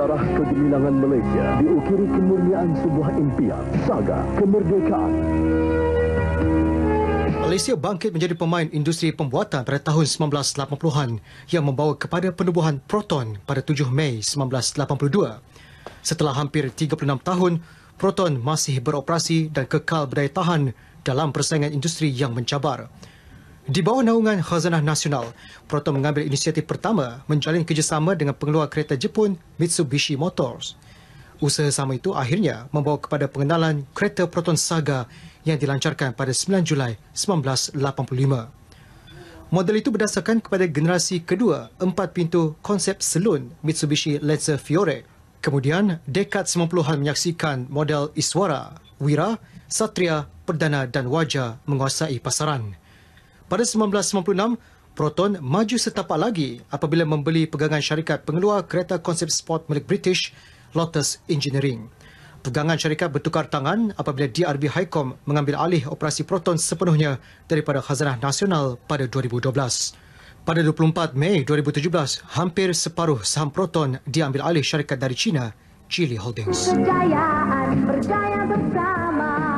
sejarah kegemilangan Malaysia diukiri kemurnian sebuah impian, saga kemerdekaan. Malaysia bangkit menjadi pemain industri pembuatan pada tahun 1980-an yang membawa kepada penubuhan Proton pada 7 Mei 1982. Setelah hampir 36 tahun, Proton masih beroperasi dan kekal berdaya tahan dalam persaingan industri yang mencabar. Di bawah naungan Khazanah Nasional, Proton mengambil inisiatif pertama menjalin kerjasama dengan pengeluar kereta Jepun Mitsubishi Motors. Usaha sama itu akhirnya membawa kepada pengenalan kereta Proton Saga yang dilancarkan pada 9 Julai 1985. Model itu berdasarkan kepada generasi kedua empat pintu konsep selun Mitsubishi Lancer Fiore. Kemudian, dekad 90-an menyaksikan model Iswara, Wira, Satria, Perdana dan Wajah menguasai pasaran pada 1996, Proton maju setapak lagi apabila membeli pegangan syarikat pengeluar kereta konsep sport milik British, Lotus Engineering. Pegangan syarikat bertukar tangan apabila DRB Highcom mengambil alih operasi Proton sepenuhnya daripada Khazanah Nasional pada 2012. Pada 24 Mei 2017, hampir separuh saham Proton diambil alih syarikat dari China, Chile Holdings. Kejayaan, berjaya